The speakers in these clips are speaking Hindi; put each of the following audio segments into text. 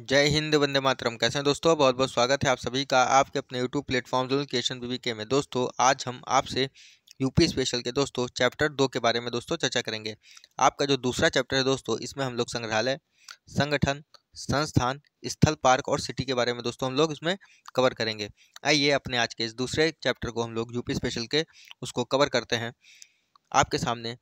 जय हिंद वंदे मातरम कैसे हैं दोस्तों बहुत बहुत स्वागत है आप सभी का आपके अपने यूट्यूब प्लेटफॉर्म जो क्रिएशन बीबी के में दोस्तों आज हम आपसे यूपी स्पेशल के दोस्तों चैप्टर दो के बारे में दोस्तों चर्चा करेंगे आपका जो दूसरा चैप्टर है दोस्तों इसमें हम लोग संग्रहालय संगठन संस्थान स्थल पार्क और सिटी के बारे में दोस्तों हम लोग इसमें कवर करेंगे आइए अपने आज के इस दूसरे चैप्टर को हम लोग यूपी स्पेशल के उसको कवर करते हैं आपके सामने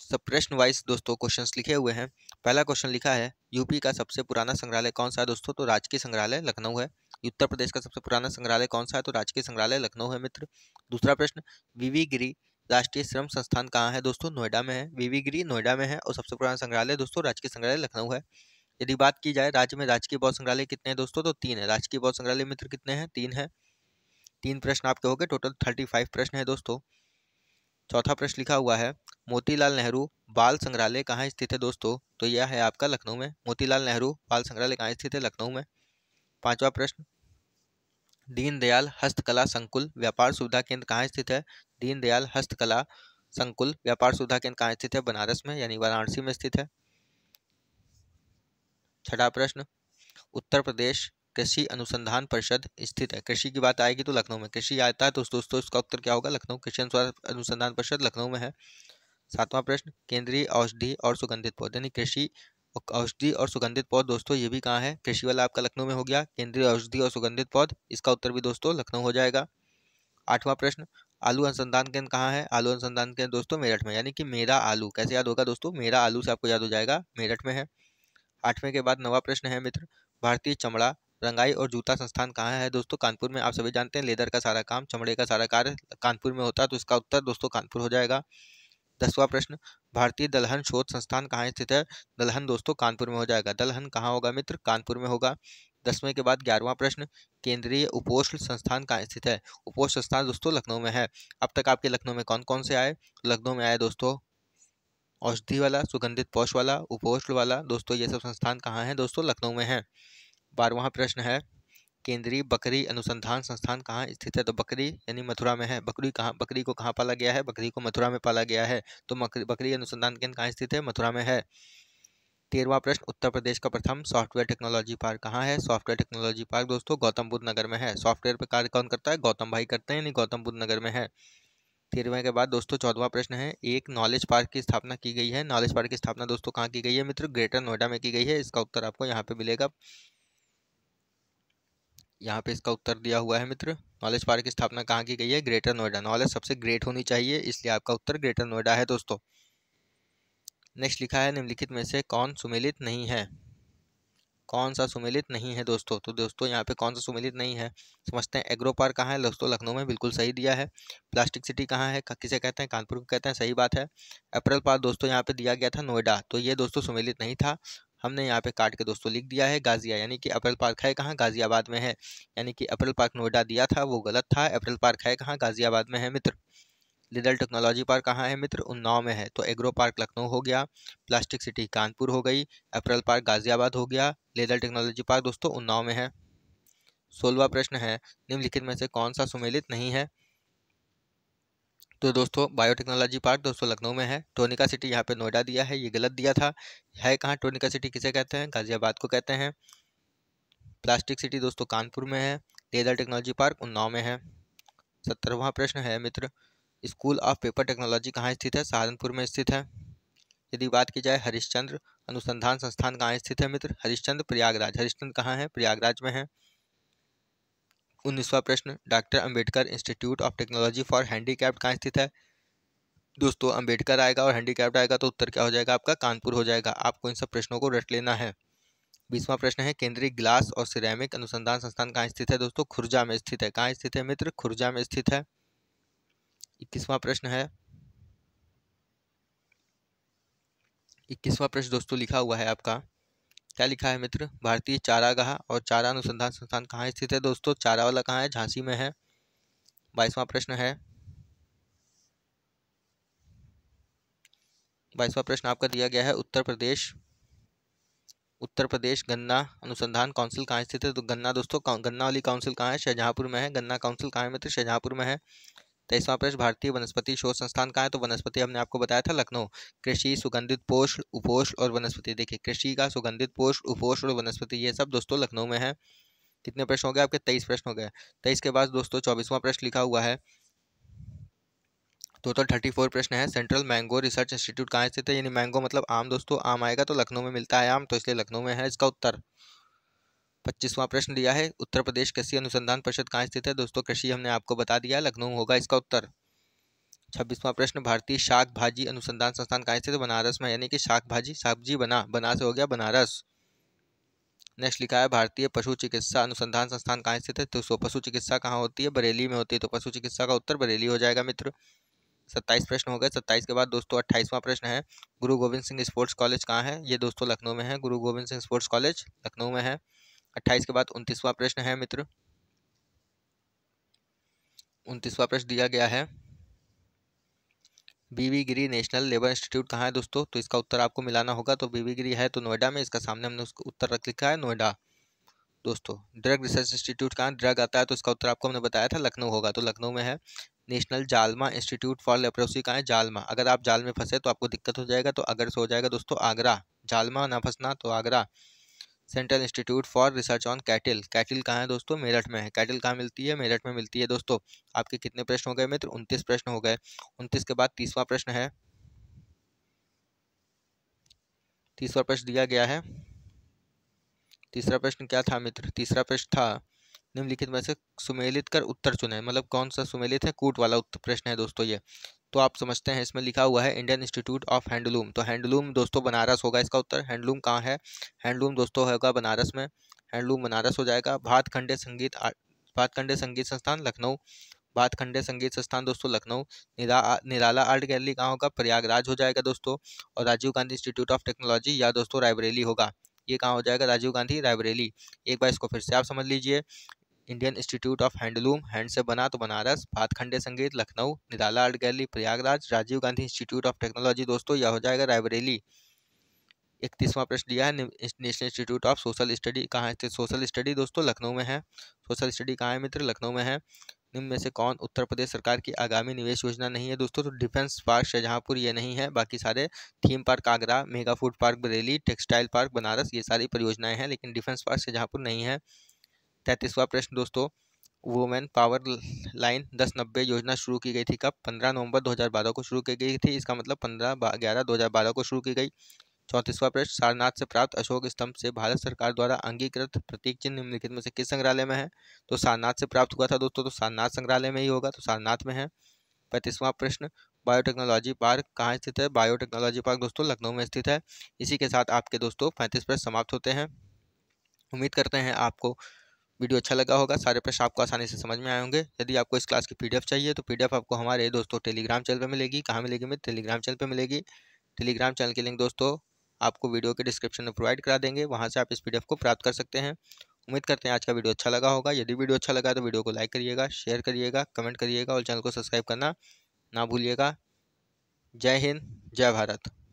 सब प्रश्न वाइज दोस्तों क्वेश्चंस लिखे हुए हैं पहला क्वेश्चन लिखा है यूपी का सबसे पुराना संग्रहालय कौन सा है दोस्तों तो राजकीय संग्रहालय लखनऊ है उत्तर प्रदेश का सबसे पुराना संग्रहालय कौन सा है तो राजकीय संग्रहालय लखनऊ है मित्र दूसरा प्रश्न वीवी गिरी राष्ट्रीय श्रम संस्थान कहाँ है दोस्तों नोएडा में है वीवी गिरी नोएडा में है और सबसे पुराना संग्रहालय दोस्तों राजकीय संग्रहालय लखनऊ है यदि बात की जाए राज्य में राजकीय बौद्ध संग्रहालय कितने हैं दोस्तों तो तीन है राजकीय बौद्ध संग्रहालय मित्र कितने हैं तीन है तीन प्रश्न आपके हो गए टोटल थर्टी फाइव प्रश्न है दोस्तों चौथा प्रश्न लिखा हुआ है मोतीलाल नेहरू बाल संग्रहालय कहाँ स्थित है दोस्तों तो यह है आपका लखनऊ में मोतीलाल नेहरू बाल संग्रहालय कहाँ स्थित है लखनऊ में पांचवा प्रश्न दीनदयाल हस्तकला संकुल व्यापार सुविधा केंद्र कहाँ स्थित है दीनदयाल हस्तकला संकुल व्यापार सुविधा केंद्र कहाँ स्थित है बनारस में यानी वाराणसी में स्थित है छठा प्रश्न उत्तर प्रदेश कृषि अनुसंधान परिषद स्थित है कृषि की बात आएगी तो लखनऊ में कृषि आता है तो दोस्तों इसका उत्तर क्या होगा लखनऊ कृषि अनुसंधान परिषद लखनऊ में है सातवां प्रश्न केंद्रीय औषधि और सुगंधित पौधे यानी कृषि औषधि और सुगंधित पौध दोस्तों ये भी कहाँ है कृषि वाला आपका लखनऊ में हो गया केंद्रीय औषधि और सुगंधित पौध इसका उत्तर भी दोस्तों लखनऊ हो जाएगा आठवां प्रश्न आलू अनुसंधान केंद्र कहाँ है आलू अनुसंधान केंद्र दोस्तों मेरठ में यानी कि मेरा आलू कैसे याद होगा दोस्तों मेरा आलू से आपको याद हो जाएगा मेरठ में है आठवें के बाद नवा प्रश्न है मित्र भारतीय चमड़ा रंगाई और जूता संस्थान कहाँ है दोस्तों कानपुर में आप सभी जानते हैं लेदर का सारा काम चमड़े का सारा कार्य कानपुर में होता है तो इसका उत्तर दोस्तों कानपुर हो जाएगा दसवां प्रश्न भारतीय दलहन शोध संस्थान कहाँ स्थित है दलहन दोस्तों कानपुर में हो जाएगा दलहन कहाँ होगा मित्र कानपुर में होगा दसवें के बाद ग्यारहवां प्रश्न केंद्रीय उपोष्ण संस्थान कहाँ स्थित है उपोष्ण संस्थान दोस्तों लखनऊ में है अब तक आपके लखनऊ में कौन कौन से आए लखनऊ में आए दोस्तों औषधि वाला सुगंधित पौष वाला उपोष्ण वाला दोस्तों ये सब संस्थान कहाँ हैं दोस्तों लखनऊ में हैं बारहवा प्रश्न है केंद्रीय बकरी अनुसंधान संस्थान कहाँ स्थित है तो बकरी यानी मथुरा में है बकरी कहाँ बकरी को कहाँ पाला गया है बकरी को मथुरा में पाला गया है तो बकरी अनुसंधान केंद्र कहाँ स्थित है मथुरा में है तेरवा प्रश्न उत्तर प्रदेश का प्रथम सॉफ्टवेयर टेक्नोलॉजी पार्क कहाँ है सॉफ्टवेयर टेक्नोलॉजी पार्क दोस्तों गौतम बुद्ध नगर में है सॉफ्टवेयर पर कार्य कौन करता है गौतम भाई करते हैं यानी गौतम बुद्ध नगर में है तेरहवें के बाद दोस्तों चौदवा प्रश्न है एक नॉलेज पार्क की स्थापना की गई है नॉलेज पार्क की स्थापना दोस्तों कहाँ की गई है मित्र ग्रेटर नोएडा में की गई है इसका उत्तर आपको यहाँ पे मिलेगा यहाँ पे इसका उत्तर दिया हुआ है मित्र नॉलेज पार्क की स्थापना कहाँ की गई है ग्रेटर नोएडा नॉलेज सबसे ग्रेट होनी चाहिए इसलिए आपका उत्तर ग्रेटर नोएडा है दोस्तों नेक्स्ट लिखा है निम्नलिखित में से कौन सुमेलित नहीं है कौन सा सुमेलित नहीं है दोस्तों तो दोस्तों यहाँ पे कौन सा सुमेलित नहीं है समझते हैं एग्रो पार्क कहाँ है दोस्तों लखनऊ में बिल्कुल सही दिया है प्लास्टिक सिटी कहाँ है किसे कहते हैं कानपुर को कहते हैं सही बात है अप्रैल पार्क दोस्तों यहाँ पे दिया गया था नोएडा तो ये दोस्तों सुमेलित नहीं था हमने यहाँ पे काट के दोस्तों लिख दिया है गाजिया यानी कि अप्रैल पार्क है कहाँ गाजियाबाद में है यानी कि अप्रैल पार्क नोएडा दिया था वो गलत था अप्रैल पार्क है कहाँ गाजियाबाद में है मित्र लिडल टेक्नोलॉजी पार्क कहाँ है मित्र उन्नाव में है तो एग्रो पार्क लखनऊ हो गया प्लास्टिक सिटी कानपुर हो गई अप्रैल पार्क गाजियाबाद हो गया लिडल टेक्नोलॉजी पार्क दोस्तों उन्नाव में है सोलवा प्रश्न है निम्नलिखित में से कौन सा सुमेलित नहीं है तो दोस्तों बायोटेक्नोलॉजी पार्क दोस्तों लखनऊ में है टोनिका सिटी यहाँ पे नोएडा दिया है ये गलत दिया था है कहाँ टोनिका सिटी किसे कहते हैं गाजियाबाद को कहते हैं प्लास्टिक सिटी दोस्तों कानपुर में है लेदर टेक्नोलॉजी पार्क उन्नाव में है सत्तरवा प्रश्न है मित्र स्कूल ऑफ पेपर टेक्नोलॉजी कहाँ स्थित है सहारनपुर में स्थित है यदि बात की जाए हरिश्चंद्र अनुसंधान संस्थान कहाँ स्थित है मित्र हरिश्चंद्र प्रयागराज हरिश्चंद्र कहाँ है प्रयागराज में है उन्नीसवा प्रश्न doctor Ambedkar institute of technology for handicapped कहाँ स्थित है दोस्तों अंबेडकर आएगा और हैंडीकैप्ड आएगा तो उत्तर क्या हो जाएगा आपका कानपुर हो जाएगा आपको इन सब प्रश्नों को रट लेना है बीसवां प्रश्न है केंद्रीय ग्लास और सिरेमिक अनुसंधान संस्थान कहाँ स्थित है दोस्तों खुर्जा में स्थित है कहाँ स्थित है मित्र खुर्जा में स्थित है इक्कीसवां प्रश्न है इक्कीसवां प्रश्न दोस्तों लिखा हुआ है आपका क्या लिखा है मित्र भारतीय चारागाह और चारा अनुसंधान संस्थान कहाँ स्थित है दोस्तों चारा वाला कहाँ है झांसी में है बाईसवां प्रश्न है बाईसवां प्रश्न आपका दिया गया है उत्तर प्रदेश उत्तर प्रदेश गन्ना अनुसंधान काउंसिल कहाँ स्थित है तो गन्ना दोस्तों गन्ना वाली काउंसिल कहाँ है शाहजहाँपुर में है गन्ना काउंसिल कहाँ है मित्र शाहजहाँपुर में है तेईसवां तो प्रश्न भारतीय वनस्पति शोध संस्थान कहाँ है तो वनस्पति हमने आपको बताया था लखनऊ कृषि सुगंधित पोष उपोष और वनस्पति देखिए कृषि का सुगंधित पोष उपोष और वनस्पति ये सब दोस्तों लखनऊ में है कितने प्रश्न हो गए आपके तेईस प्रश्न हो गए तेईस तो के बाद दोस्तों चौबीसवां प्रश्न लिखा हुआ है तो टोटल थर्टी फोर प्रश्न है सेंट्रल मैंगो रिसर्च इंस्टीट्यूट कहाँ स्थित है यानी मैंगो मतलब आम दोस्तों आम आएगा तो लखनऊ में मिलता है आम तो इसलिए लखनऊ में है इसका उत्तर पच्चीसवां प्रश्न लिया है उत्तर प्रदेश कृषि अनुसंधान परिषद कहाँ स्थित है दोस्तों कृषि हमने आपको बता दिया लखनऊ होगा इसका उत्तर छब्बीसवां प्रश्न भारतीय शाक भाजी अनुसंधान संस्थान कहाँ स्थित है बनारस में यानी कि शाक भाजी सब्जी बना बना से हो गया बनारस नेक्स्ट लिखा है भारतीय पशु चिकित्सा अनुसंधान संस्थान कहाँ स्थित है तो पशु चिकित्सा कहाँ होती है बरेली में होती है तो पशु चिकित्सा का उत्तर बरेली हो जाएगा मित्र सत्ताईस प्रश्न हो गए सत्ताईस के बाद दोस्तों अट्ठाईसवां प्रश्न है गुरु गोविंद सिंह स्पोर्ट्स कॉलेज कहाँ है ये दोस्तों लखनऊ में है गुरु गोविंद सिंह स्पोर्ट्स कॉलेज लखनऊ में है अट्ठाईस के बाद उनतीसवां प्रश्न है मित्र उनतीसवां प्रश्न दिया गया है बीवी गिरी नेशनल लेबर इंस्टीट्यूट कहाँ है दोस्तों तो इसका उत्तर आपको मिलाना होगा तो बीवी गिरी है तो नोएडा में इसका सामने हमने उसको उत्तर रख लिखा है नोएडा दोस्तों ड्रग रिसर्च इंस्टीट्यूट कहाँ ड्रग आता है तो इसका उत्तर आपको हमने बताया था लखनऊ होगा तो लखनऊ में है नेशनल जालमा इंस्टीट्यूट फॉर लेप्रोसी कहाँ है जालमा अगर आप जाल में फंसे तो आपको दिक्कत हो जाएगा तो अगर से हो जाएगा दोस्तों आगरा जालमा ना फंसना तो Agra central institute for research on cattle cattle कहाँ है दोस्तों मेरठ में है कैटल कहाँ मिलती है मेरठ में मिलती है दोस्तों आपके कितने प्रश्न हो गए मित्र उनतीस प्रश्न हो गए उनतीस के बाद तीसवा प्रश्न है तीसरा प्रश्न दिया गया है तीसरा प्रश्न क्या था मित्र तीसरा प्रश्न था निम्नलिखित में से सुमेलित कर उत्तर चुने मतलब कौन सा सुमेलित है कूट वाला उत्तर प्रश्न है दोस्तों ये तो आप समझते हैं इसमें लिखा हुआ है इंडियन इंस्टीट्यूट ऑफ हैंडलूम तो हैंडलूम दोस्तों बनारस होगा इसका उत्तर हैंडलूम कहाँ है हैंडलूम दोस्तों होगा बनारस में हैंडलूम बनारस हो जाएगा भातखंडे संगीत भातखंडे संगीत संस्थान लखनऊ भातखंडे खंडे संगीत संस्थान दोस्तों लखनऊ निरा निराला आर्ट गैलरी कहाँ होगा प्रयागराज हो जाएगा दोस्तों और Rajiv Gandhi institute of technology या दोस्तों रायबरेली होगा ये कहाँ हो जाएगा राजीव गांधी रायबरेली एक बार इसको फिर से आप समझ लीजिए Indian institute of handloom hand से बना तो Banaras Bhatkhande Sangeet Lucknow Nirala art gallery Prayagraj Rajiv Gandhi institute of technology दोस्तों यह हो जाएगा रायबरेली इकतीसवां प्रश्न दिया है national institute of social study कहाँ स्थित सोशल स्टडी दोस्तों लखनऊ में है सोशल स्टडी कहाँ है मित्र लखनऊ में है निम्न में से कौन उत्तर प्रदेश सरकार की आगामी निवेश योजना नहीं है दोस्तों तो डिफेंस पार्क शाहजहाँपुर ये नहीं है बाकी सारे theme park Agra mega food park Bareilly textile park Banaras ये सारी परियोजनाएं हैं लेकिन डिफेंस पार्क शाहजहाँपुर नहीं है तैंतीसवां प्रश्न दोस्तों वुमेन पावर लाइन दस नब्बे योजना शुरू की गई थी कब पंद्रह नवंबर दो हज़ार बारह को शुरू की गई थी इसका मतलब पंद्रह ग्यारह दो हज़ार बारह को शुरू की गई चौंतीसवां प्रश्न सारनाथ से प्राप्त अशोक स्तंभ से भारत सरकार द्वारा अंगीकृत प्रतीक चिन्ह निम्नलिखित में से किस संग्रहालय में है तो सारनाथ से प्राप्त हुआ था दोस्तों तो सारनाथ संग्रहालय में ही होगा तो सारनाथ में है पैंतीसवां प्रश्न बायोटेक्नोलॉजी पार्क कहाँ स्थित है बायोटेक्नोलॉजी पार्क दोस्तों लखनऊ में स्थित है इसी के साथ आपके दोस्तों पैंतीस प्रश्न समाप्त होते हैं उम्मीद करते हैं आपको वीडियो अच्छा लगा होगा सारे प्रश्न आपको आसानी से समझ में आए होंगे यदि आपको इस क्लास की पीडीएफ चाहिए तो पीडीएफ आपको हमारे दोस्तों टेलीग्राम चैनल पर मिलेगी कहाँ मिलेगी मेरे टेलीग्राम चैनल पर मिलेगी टेलीग्राम चैनल की लिंक दोस्तों आपको वीडियो के डिस्क्रिप्शन में प्रोवाइड करा देंगे वहाँ से आप इस पीडीएफ को प्राप्त कर सकते हैं उम्मीद करते हैं आज का वीडियो अच्छा लगा होगा यदि वीडियो अच्छा लगा तो वीडियो को लाइक करिएगा शेयर करिएगा कमेंट करिएगा और चैनल को सब्सक्राइब करना ना भूलिएगा जय हिंद जय भारत